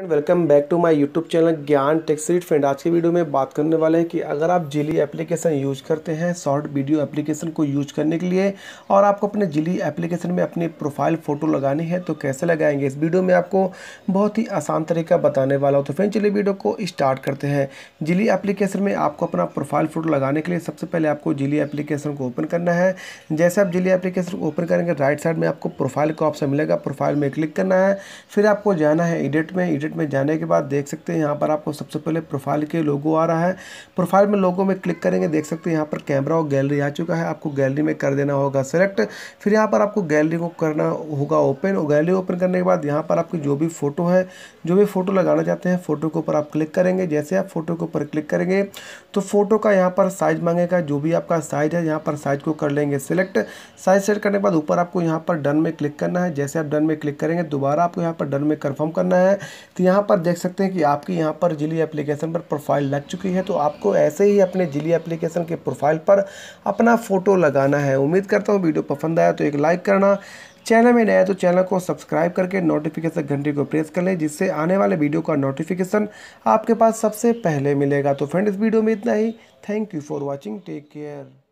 friend welcome back to my YouTube channel Gyan टेक्सीट friend आज के वीडियो में बात करने वाले हैं कि अगर आप जिली एप्लीकेशन यूज करते हैं शॉर्ट वीडियो एप्लीकेशन को यूज करने के लिए और आपको अपने जिली एप्लीकेशन में अपनी प्रोफाइल फ़ोटो लगानी है तो कैसे लगाएंगे इस वीडियो में आपको बहुत ही आसान तरीका बताने वाला हूँ तो फ्रेंड चलिए वीडियो को स्टार्ट करते हैं जिली एप्लीकेशन में आपको अपना प्रोफाइल फ़ोटो लगाने के लिए सबसे पहले आपको जिली एप्लीकेशन को ओपन करना है जैसे आप जिली एप्लीकेशन को ओपन करेंगे राइट साइड में आपको प्रोफाइल का ऑप्शन मिलेगा प्रोफाइल में क्लिक करना है फिर आपको जाना है एडिट में एडिट सेटिंग में जाने के बाद देख सकते हैं यहाँ पर आपको सबसे पहले प्रोफाइल के लोगो आ रहा है प्रोफाइल में लोगो में क्लिक करेंगे देख सकते हैं यहाँ पर कैमरा और गैलरी आ चुका है आपको गैलरी में कर देना होगा सेलेक्ट फिर यहाँ पर आपको गैलरी को करना होगा ओपन और गैलरी ओपन करने के बाद यहाँ पर आपकी जो भी फ़ोटो है जो भी फ़ोटो लगाना चाहते हैं फ़ोटो के ऊपर आप क्लिक करेंगे जैसे आप फ़ोटो के ऊपर क्लिक करेंगे तो फ़ोटो का यहाँ पर साइज़ मांगेगा जो भी आपका साइज़ है यहाँ पर साइज़ को कर लेंगे सिलेक्ट साइज़ सेलेक्ट करने के बाद ऊपर आपको यहाँ पर डन में क्लिक करना है जैसे आप डन में क्लिक करेंगे दोबारा आपको यहाँ पर डन में कन्फर्म करना है तो यहाँ पर देख सकते हैं कि आपकी यहाँ पर जिली एप्लीकेशन पर प्रोफाइल लग चुकी है तो आपको ऐसे ही अपने जिली एप्लीकेशन के प्रोफाइल पर अपना फ़ोटो लगाना है उम्मीद करता हूँ वीडियो पसंद आया तो एक लाइक करना चैनल में नया तो चैनल को सब्सक्राइब करके नोटिफिकेशन घंटी को प्रेस कर लें जिससे आने वाले वीडियो का नोटिफिकेशन आपके पास सबसे पहले मिलेगा तो फ्रेंड इस वीडियो में इतना ही thank you for watching take care